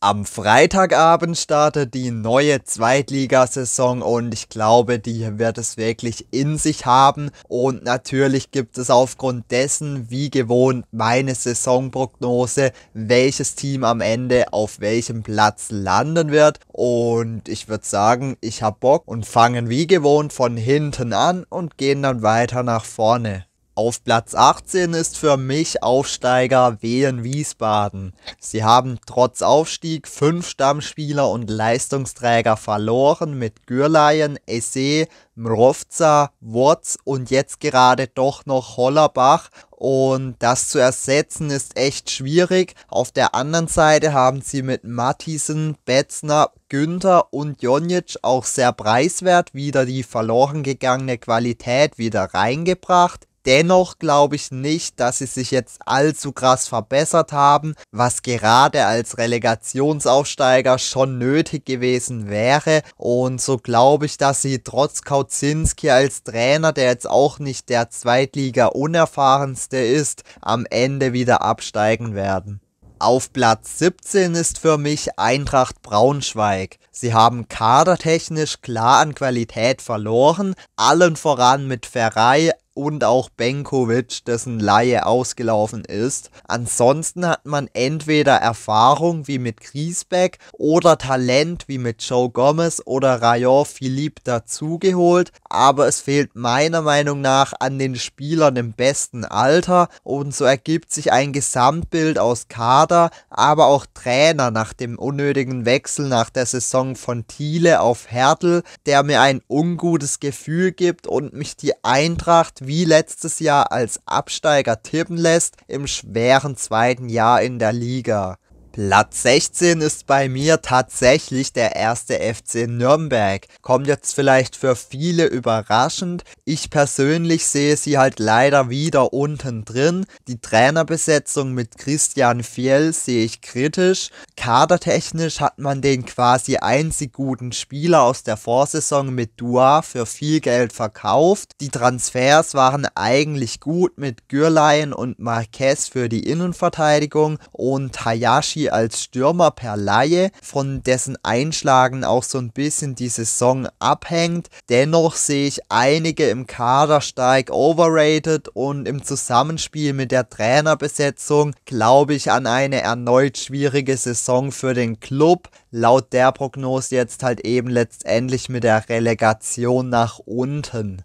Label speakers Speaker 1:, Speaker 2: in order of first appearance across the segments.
Speaker 1: Am Freitagabend startet die neue Zweitligasaison und ich glaube, die wird es wirklich in sich haben. Und natürlich gibt es aufgrund dessen, wie gewohnt, meine Saisonprognose, welches Team am Ende auf welchem Platz landen wird. Und ich würde sagen, ich habe Bock und fangen wie gewohnt von hinten an und gehen dann weiter nach vorne. Auf Platz 18 ist für mich Aufsteiger Wehen Wiesbaden. Sie haben trotz Aufstieg fünf Stammspieler und Leistungsträger verloren mit Gürleyen, Esse, Mrovza, Wurz und jetzt gerade doch noch Hollerbach. Und das zu ersetzen ist echt schwierig. Auf der anderen Seite haben sie mit Mattisen, Betzner, Günther und Jonic auch sehr preiswert wieder die verloren gegangene Qualität wieder reingebracht. Dennoch glaube ich nicht, dass sie sich jetzt allzu krass verbessert haben, was gerade als Relegationsaufsteiger schon nötig gewesen wäre. Und so glaube ich, dass sie trotz Kautzinski als Trainer, der jetzt auch nicht der Zweitliga unerfahrenste ist, am Ende wieder absteigen werden. Auf Platz 17 ist für mich Eintracht Braunschweig. Sie haben kadertechnisch klar an Qualität verloren, allen voran mit Ferrei, und auch Benkovic, dessen Laie ausgelaufen ist. Ansonsten hat man entweder Erfahrung wie mit Griesbeck oder Talent wie mit Joe Gomez oder Rayon Philippe dazugeholt, aber es fehlt meiner Meinung nach an den Spielern im besten Alter und so ergibt sich ein Gesamtbild aus Kader, aber auch Trainer nach dem unnötigen Wechsel nach der Saison von Thiele auf Hertel, der mir ein ungutes Gefühl gibt und mich die Eintracht wie letztes Jahr als Absteiger tippen lässt, im schweren zweiten Jahr in der Liga. Platz 16 ist bei mir tatsächlich der erste FC Nürnberg. Kommt jetzt vielleicht für viele überraschend. Ich persönlich sehe sie halt leider wieder unten drin. Die Trainerbesetzung mit Christian Fiel sehe ich kritisch. Kadertechnisch hat man den quasi einzig guten Spieler aus der Vorsaison mit Dua für viel Geld verkauft. Die Transfers waren eigentlich gut mit Gürlein und Marquez für die Innenverteidigung und Hayashi als Stürmer per Laie, von dessen Einschlagen auch so ein bisschen die Saison abhängt. Dennoch sehe ich einige im Kader stark overrated und im Zusammenspiel mit der Trainerbesetzung glaube ich an eine erneut schwierige Saison für den Club. Laut der Prognose jetzt halt eben letztendlich mit der Relegation nach unten.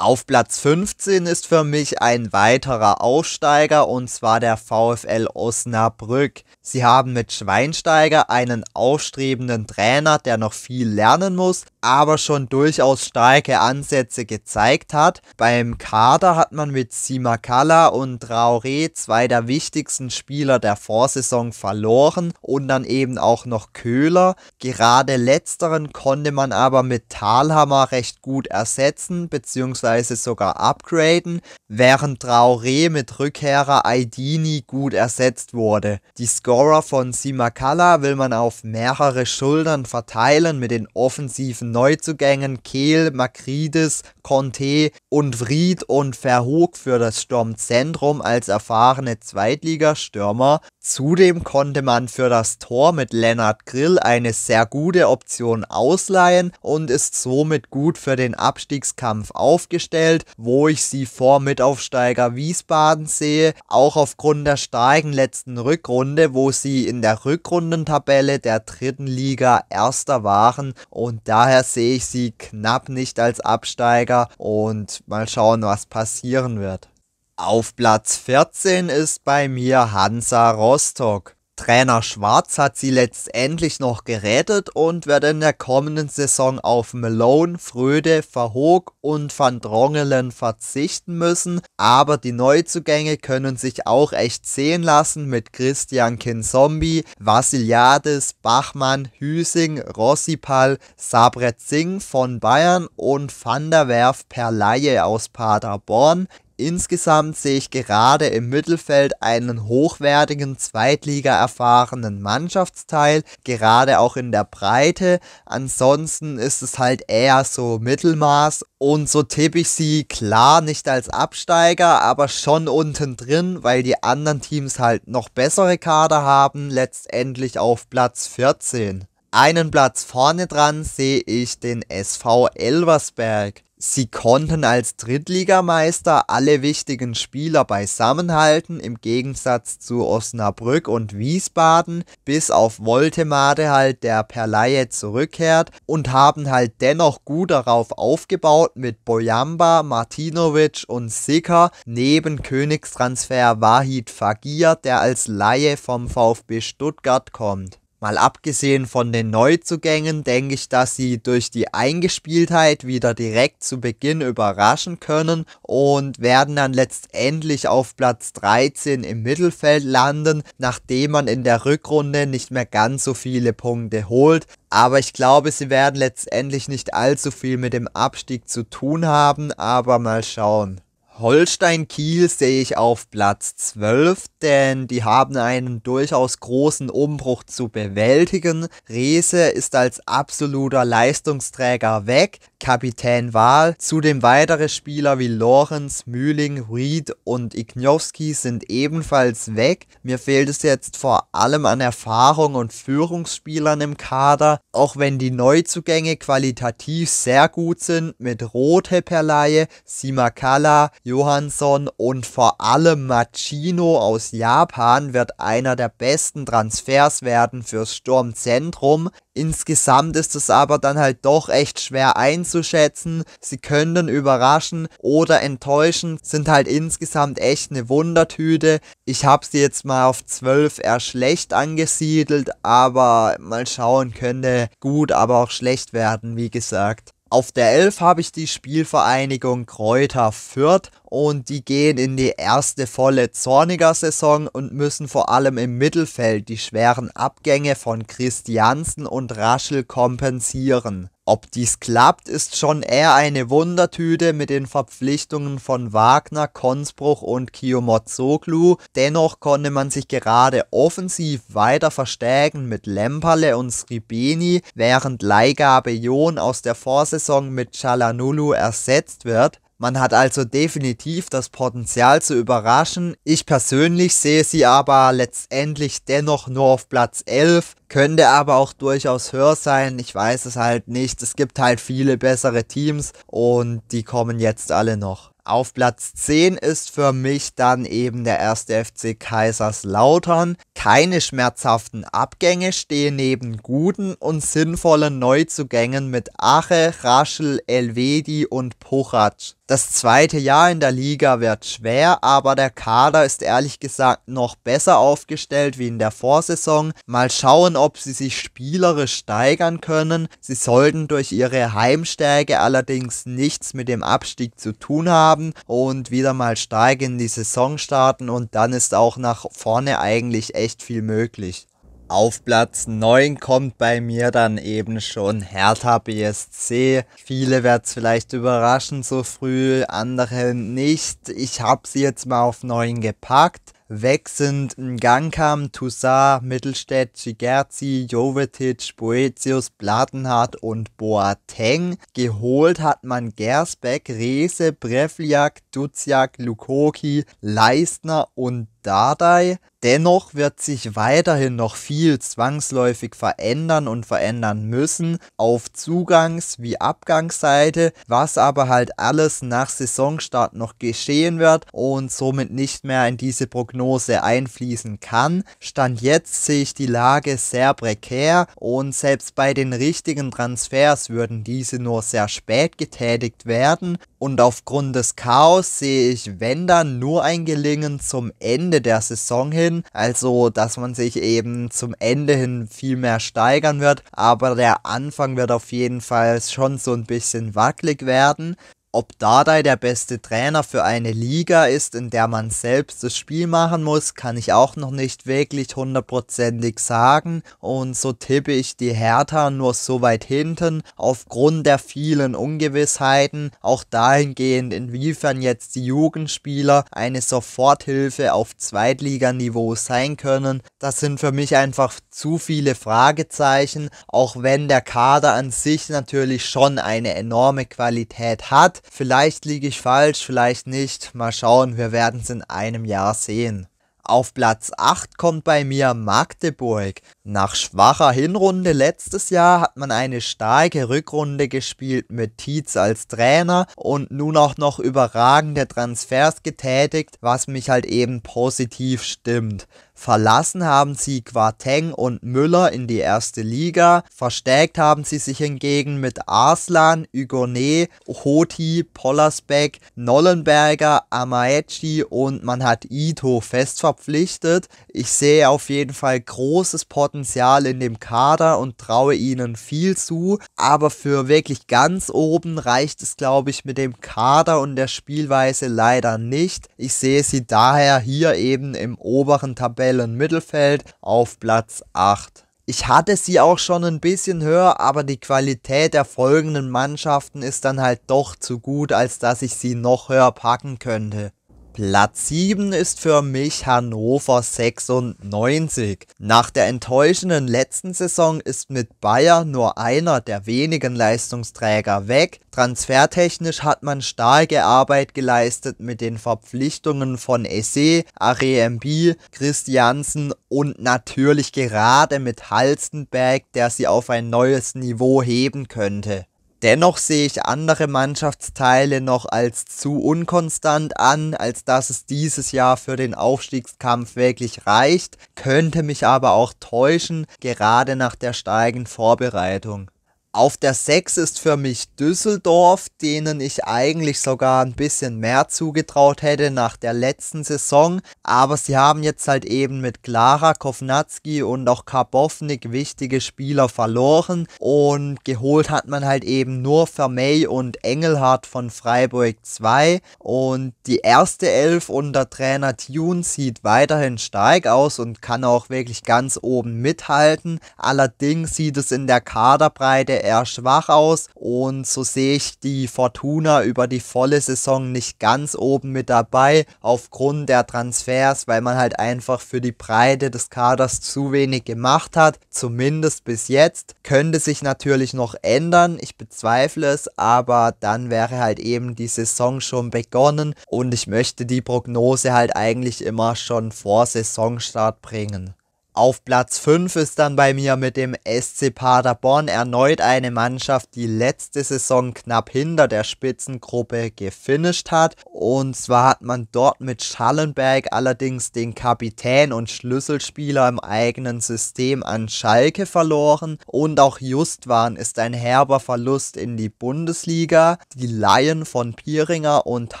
Speaker 1: Auf Platz 15 ist für mich ein weiterer Aufsteiger und zwar der VfL Osnabrück. Sie haben mit Schweinsteiger einen aufstrebenden Trainer, der noch viel lernen muss, aber schon durchaus starke Ansätze gezeigt hat. Beim Kader hat man mit Simakala und Traoré zwei der wichtigsten Spieler der Vorsaison verloren und dann eben auch noch Köhler. Gerade letzteren konnte man aber mit Talhammer recht gut ersetzen bzw teilweise sogar upgraden, während Traoré mit Rückkehrer Aidini gut ersetzt wurde. Die Scorer von Simakala will man auf mehrere Schultern verteilen mit den offensiven Neuzugängen Kehl, Makridis, Conte und Vried und Verhoog für das Sturmzentrum als erfahrene Zweitligastürmer. Zudem konnte man für das Tor mit Lennart Grill eine sehr gute Option ausleihen und ist somit gut für den Abstiegskampf aufgestellt gestellt, wo ich sie vor Mitaufsteiger Wiesbaden sehe, auch aufgrund der starken letzten Rückrunde, wo sie in der Rückrundentabelle der dritten Liga erster waren und daher sehe ich sie knapp nicht als Absteiger und mal schauen, was passieren wird. Auf Platz 14 ist bei mir Hansa Rostock. Trainer Schwarz hat sie letztendlich noch gerettet und wird in der kommenden Saison auf Malone, Fröde, Verhoog und Van Drongelen verzichten müssen, aber die Neuzugänge können sich auch echt sehen lassen mit Christian Kinzombi, Vassiliades, Bachmann, Hüsing, Rossipal, Sabret Singh von Bayern und Van der Werf per Laie aus Paderborn. Insgesamt sehe ich gerade im Mittelfeld einen hochwertigen Zweitliga erfahrenen Mannschaftsteil, gerade auch in der Breite. Ansonsten ist es halt eher so Mittelmaß und so tippe ich sie klar nicht als Absteiger, aber schon unten drin, weil die anderen Teams halt noch bessere Kader haben, letztendlich auf Platz 14. Einen Platz vorne dran sehe ich den SV Elversberg. Sie konnten als Drittligameister alle wichtigen Spieler beisammenhalten, im Gegensatz zu Osnabrück und Wiesbaden, bis auf Woltemade halt, der per Laie zurückkehrt, und haben halt dennoch gut darauf aufgebaut mit Boyamba, Martinovic und Sicker, neben Königstransfer Wahid Fagir, der als Laie vom VfB Stuttgart kommt. Mal abgesehen von den Neuzugängen denke ich, dass sie durch die Eingespieltheit wieder direkt zu Beginn überraschen können und werden dann letztendlich auf Platz 13 im Mittelfeld landen, nachdem man in der Rückrunde nicht mehr ganz so viele Punkte holt. Aber ich glaube, sie werden letztendlich nicht allzu viel mit dem Abstieg zu tun haben, aber mal schauen. Holstein-Kiel sehe ich auf Platz 12, denn die haben einen durchaus großen Umbruch zu bewältigen. Rese ist als absoluter Leistungsträger weg, Kapitän Wahl, zudem weitere Spieler wie Lorenz, Mühling, Reed und Ignowski sind ebenfalls weg. Mir fehlt es jetzt vor allem an Erfahrung und Führungsspielern im Kader, auch wenn die Neuzugänge qualitativ sehr gut sind mit Rote Perlaie, Simakala, Johansson und vor allem Machino aus Japan wird einer der besten Transfers werden fürs Sturmzentrum. Insgesamt ist es aber dann halt doch echt schwer einzuschätzen. Sie könnten überraschen oder enttäuschen, sind halt insgesamt echt eine Wundertüte. Ich habe sie jetzt mal auf 12 eher schlecht angesiedelt, aber mal schauen, könnte gut, aber auch schlecht werden, wie gesagt. Auf der 11 habe ich die Spielvereinigung Kräuter Fürth und die gehen in die erste volle Zorniger-Saison und müssen vor allem im Mittelfeld die schweren Abgänge von Christiansen und Raschel kompensieren ob dies klappt, ist schon eher eine Wundertüte mit den Verpflichtungen von Wagner, Konsbruch und Kiyomotsoglu. Dennoch konnte man sich gerade offensiv weiter verstärken mit Lemperle und Sribeni, während Leihgabe Jon aus der Vorsaison mit Chalanulu ersetzt wird. Man hat also definitiv das Potenzial zu überraschen. Ich persönlich sehe sie aber letztendlich dennoch nur auf Platz 11, könnte aber auch durchaus höher sein. Ich weiß es halt nicht. Es gibt halt viele bessere Teams und die kommen jetzt alle noch. Auf Platz 10 ist für mich dann eben der erste FC Kaiserslautern. Keine schmerzhaften Abgänge stehen neben guten und sinnvollen Neuzugängen mit Ache, Raschel, Elvedi und Puchatsch. Das zweite Jahr in der Liga wird schwer, aber der Kader ist ehrlich gesagt noch besser aufgestellt wie in der Vorsaison. Mal schauen, ob sie sich spielerisch steigern können. Sie sollten durch ihre Heimstärke allerdings nichts mit dem Abstieg zu tun haben und wieder mal stark in die Saison starten und dann ist auch nach vorne eigentlich echt viel möglich. Auf Platz 9 kommt bei mir dann eben schon Hertha BSC. Viele werden es vielleicht überraschen so früh, andere nicht. Ich habe sie jetzt mal auf 9 gepackt. Weg sind Ngankam, Toussaint, Mittelstädt, Cigerzi, Jovetic, Boetius, Plattenhardt und Boateng. Geholt hat man Gersbeck, Rese, Brevliak, Duziak, Lukoki, Leistner und Dardai. Dennoch wird sich weiterhin noch viel zwangsläufig verändern und verändern müssen auf Zugangs- wie Abgangsseite, was aber halt alles nach Saisonstart noch geschehen wird und somit nicht mehr in diese Prognose einfließen kann. Stand jetzt sehe ich die Lage sehr prekär und selbst bei den richtigen Transfers würden diese nur sehr spät getätigt werden und aufgrund des Chaos sehe ich, wenn dann nur ein Gelingen zum Ende Ende der Saison hin, also dass man sich eben zum Ende hin viel mehr steigern wird, aber der Anfang wird auf jeden Fall schon so ein bisschen wackelig werden ob Dardai der beste Trainer für eine Liga ist, in der man selbst das Spiel machen muss, kann ich auch noch nicht wirklich hundertprozentig sagen. Und so tippe ich die Hertha nur so weit hinten, aufgrund der vielen Ungewissheiten, auch dahingehend, inwiefern jetzt die Jugendspieler eine Soforthilfe auf Zweitliganiveau sein können. Das sind für mich einfach zu viele Fragezeichen, auch wenn der Kader an sich natürlich schon eine enorme Qualität hat vielleicht liege ich falsch, vielleicht nicht. Mal schauen, wir werden es in einem Jahr sehen. Auf Platz 8 kommt bei mir Magdeburg. Nach schwacher Hinrunde letztes Jahr hat man eine starke Rückrunde gespielt mit Tietz als Trainer und nun auch noch überragende Transfers getätigt, was mich halt eben positiv stimmt. Verlassen haben sie Quateng und Müller in die erste Liga. Verstärkt haben sie sich hingegen mit Arslan, Ugoné, Hoti, Pollersbeck, Nollenberger, Amaechi und man hat Ito fest verpflichtet. Ich sehe auf jeden Fall großes Potenzial in dem Kader und traue ihnen viel zu. Aber für wirklich ganz oben reicht es, glaube ich, mit dem Kader und der Spielweise leider nicht. Ich sehe sie daher hier eben im oberen Tabellen Helen Mittelfeld auf Platz 8. Ich hatte sie auch schon ein bisschen höher, aber die Qualität der folgenden Mannschaften ist dann halt doch zu gut, als dass ich sie noch höher packen könnte. Platz 7 ist für mich Hannover 96. Nach der enttäuschenden letzten Saison ist mit Bayer nur einer der wenigen Leistungsträger weg. Transfertechnisch hat man starke Arbeit geleistet mit den Verpflichtungen von Esse, REMB, Christiansen und natürlich gerade mit Halstenberg, der sie auf ein neues Niveau heben könnte. Dennoch sehe ich andere Mannschaftsteile noch als zu unkonstant an, als dass es dieses Jahr für den Aufstiegskampf wirklich reicht, könnte mich aber auch täuschen, gerade nach der steigenden Vorbereitung. Auf der 6 ist für mich Düsseldorf, denen ich eigentlich sogar ein bisschen mehr zugetraut hätte nach der letzten Saison. Aber sie haben jetzt halt eben mit Clara Kovnatski und auch Karbovnik wichtige Spieler verloren. Und geholt hat man halt eben nur Vermey und Engelhardt von Freiburg 2. Und die erste Elf unter Trainer Tune sieht weiterhin stark aus und kann auch wirklich ganz oben mithalten. Allerdings sieht es in der Kaderbreite eher schwach aus und so sehe ich die Fortuna über die volle Saison nicht ganz oben mit dabei aufgrund der Transfers, weil man halt einfach für die Breite des Kaders zu wenig gemacht hat, zumindest bis jetzt. Könnte sich natürlich noch ändern, ich bezweifle es, aber dann wäre halt eben die Saison schon begonnen und ich möchte die Prognose halt eigentlich immer schon vor Saisonstart bringen. Auf Platz 5 ist dann bei mir mit dem SC Paderborn erneut eine Mannschaft, die letzte Saison knapp hinter der Spitzengruppe gefinisht hat. Und zwar hat man dort mit Schallenberg allerdings den Kapitän und Schlüsselspieler im eigenen System an Schalke verloren. Und auch Justwan ist ein herber Verlust in die Bundesliga. Die Laien von Pieringer und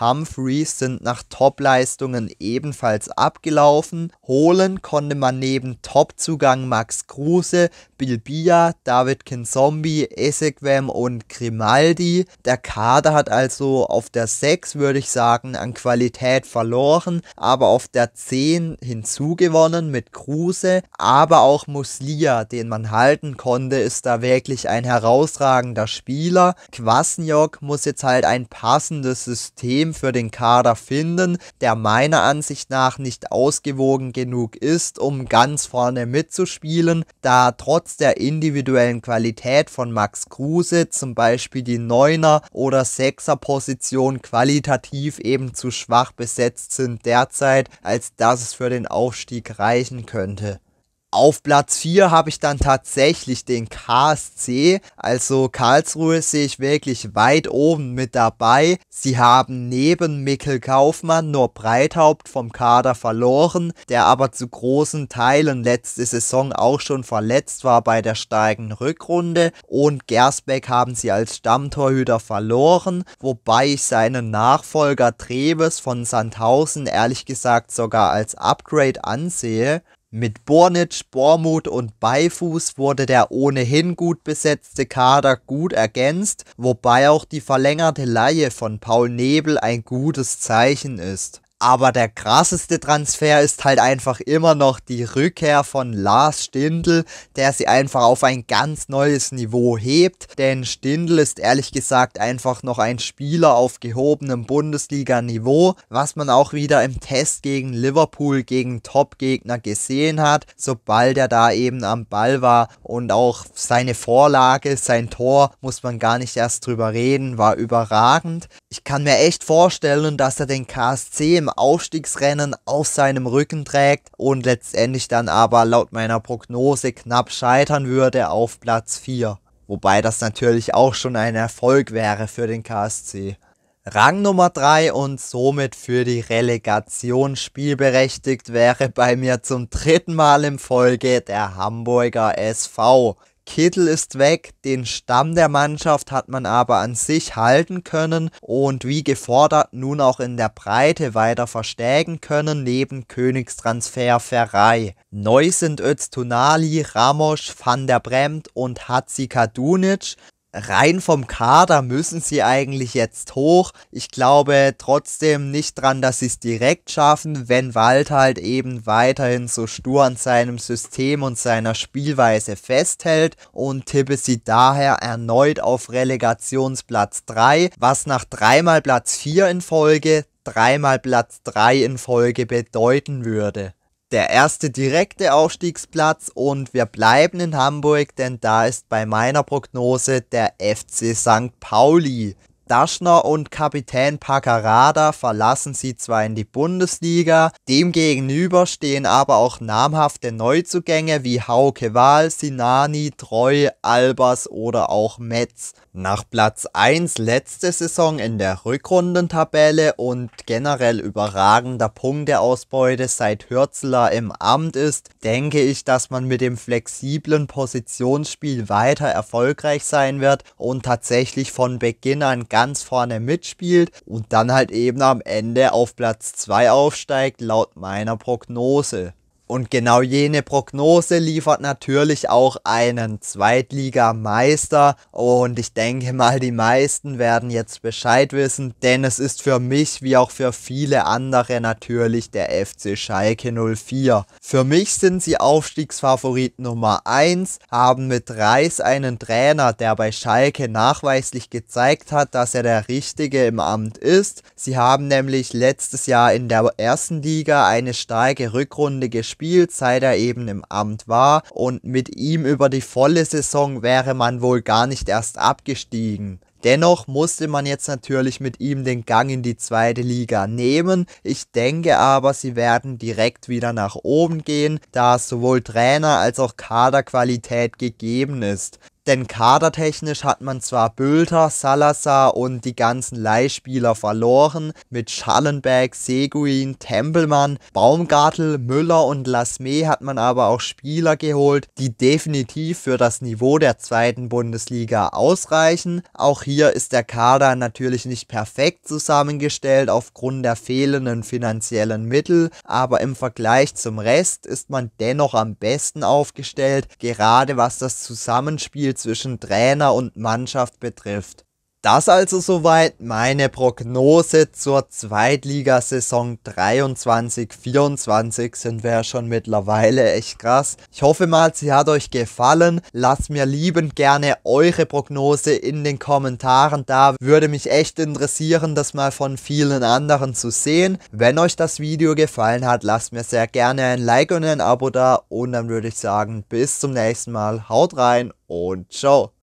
Speaker 1: Humphreys sind nach Topleistungen ebenfalls abgelaufen. Holen konnte man neben Top-Zugang Max Kruse, Bilbia, David Kinzombi, Esequem und Grimaldi. Der Kader hat also auf der 6, würde ich sagen, an Qualität verloren, aber auf der 10 hinzugewonnen mit Kruse, aber auch Muslia, den man halten konnte, ist da wirklich ein herausragender Spieler. Kwasniok muss jetzt halt ein passendes System für den Kader finden, der meiner Ansicht nach nicht ausgewogen genug ist, um ganz vorne mitzuspielen, da trotz der individuellen Qualität von Max Kruse zum Beispiel die Neuner oder Sechser Position qualitativ eben zu schwach besetzt sind derzeit, als dass es für den Aufstieg reichen könnte. Auf Platz 4 habe ich dann tatsächlich den KSC. Also Karlsruhe sehe ich wirklich weit oben mit dabei. Sie haben neben Mikkel Kaufmann nur Breithaupt vom Kader verloren, der aber zu großen Teilen letzte Saison auch schon verletzt war bei der starken Rückrunde. Und Gersbeck haben sie als Stammtorhüter verloren, wobei ich seinen Nachfolger Treves von Sandhausen ehrlich gesagt sogar als Upgrade ansehe. Mit Bornitsch, Bormuth und Beifuß wurde der ohnehin gut besetzte Kader gut ergänzt, wobei auch die verlängerte Leihe von Paul Nebel ein gutes Zeichen ist aber der krasseste Transfer ist halt einfach immer noch die Rückkehr von Lars Stindl, der sie einfach auf ein ganz neues Niveau hebt. Denn Stindl ist ehrlich gesagt einfach noch ein Spieler auf gehobenem Bundesliga-Niveau, was man auch wieder im Test gegen Liverpool gegen Top-Gegner gesehen hat, sobald er da eben am Ball war. Und auch seine Vorlage, sein Tor, muss man gar nicht erst drüber reden, war überragend. Ich kann mir echt vorstellen, dass er den KSC im Aufstiegsrennen auf seinem Rücken trägt und letztendlich dann aber laut meiner Prognose knapp scheitern würde auf Platz 4. Wobei das natürlich auch schon ein Erfolg wäre für den KSC. Rang Nummer 3 und somit für die Relegation spielberechtigt wäre bei mir zum dritten Mal in Folge der Hamburger SV. Kittel ist weg, den Stamm der Mannschaft hat man aber an sich halten können und wie gefordert nun auch in der Breite weiter verstärken können neben Königstransfer Ferrei. Neu sind Öztunali, Ramosch, Van der Bremt und Hatzi Kadunic rein vom Kader müssen sie eigentlich jetzt hoch. Ich glaube trotzdem nicht dran, dass sie es direkt schaffen, wenn Wald halt eben weiterhin so stur an seinem System und seiner Spielweise festhält und tippe sie daher erneut auf Relegationsplatz 3, was nach dreimal Platz 4 in Folge dreimal Platz 3 in Folge bedeuten würde der erste direkte Aufstiegsplatz und wir bleiben in Hamburg, denn da ist bei meiner Prognose der FC St. Pauli Daschner und Kapitän Paccarada verlassen sie zwar in die Bundesliga, demgegenüber stehen aber auch namhafte Neuzugänge wie Hauke Wahl, Sinani, Treu, Albers oder auch Metz. Nach Platz 1 letzte Saison in der Rückrundentabelle und generell überragender Punkteausbeute seit Hürzler im Amt ist, denke ich, dass man mit dem flexiblen Positionsspiel weiter erfolgreich sein wird und tatsächlich von Beginn an ganz ganz vorne mitspielt und dann halt eben am Ende auf Platz 2 aufsteigt, laut meiner Prognose. Und genau jene Prognose liefert natürlich auch einen Zweitligameister. Und ich denke mal, die meisten werden jetzt Bescheid wissen, denn es ist für mich wie auch für viele andere natürlich der FC Schalke 04. Für mich sind sie Aufstiegsfavorit Nummer 1, haben mit Reis einen Trainer, der bei Schalke nachweislich gezeigt hat, dass er der Richtige im Amt ist. Sie haben nämlich letztes Jahr in der ersten Liga eine starke Rückrunde gespielt Spiel, seit er eben im Amt war. Und mit ihm über die volle Saison wäre man wohl gar nicht erst abgestiegen. Dennoch musste man jetzt natürlich mit ihm den Gang in die zweite Liga nehmen. Ich denke aber, sie werden direkt wieder nach oben gehen, da sowohl Trainer als auch Kaderqualität gegeben ist. Denn kadertechnisch hat man zwar Bülter, Salazar und die ganzen Leihspieler verloren, mit Schallenberg, Seguin, Tempelmann, Baumgartel, Müller und Lasme hat man aber auch Spieler geholt, die definitiv für das Niveau der zweiten Bundesliga ausreichen. Auch hier ist der Kader natürlich nicht perfekt zusammengestellt aufgrund der fehlenden finanziellen Mittel, aber im Vergleich zum Rest ist man dennoch am besten aufgestellt, gerade was das Zusammenspiel Zusammenspiel zwischen Trainer und Mannschaft betrifft. Das also soweit meine Prognose zur Zweitligasaison 23-24 sind wir ja schon mittlerweile echt krass. Ich hoffe mal, sie hat euch gefallen. Lasst mir liebend gerne eure Prognose in den Kommentaren da. Würde mich echt interessieren, das mal von vielen anderen zu sehen. Wenn euch das Video gefallen hat, lasst mir sehr gerne ein Like und ein Abo da. Und dann würde ich sagen, bis zum nächsten Mal. Haut rein und ciao.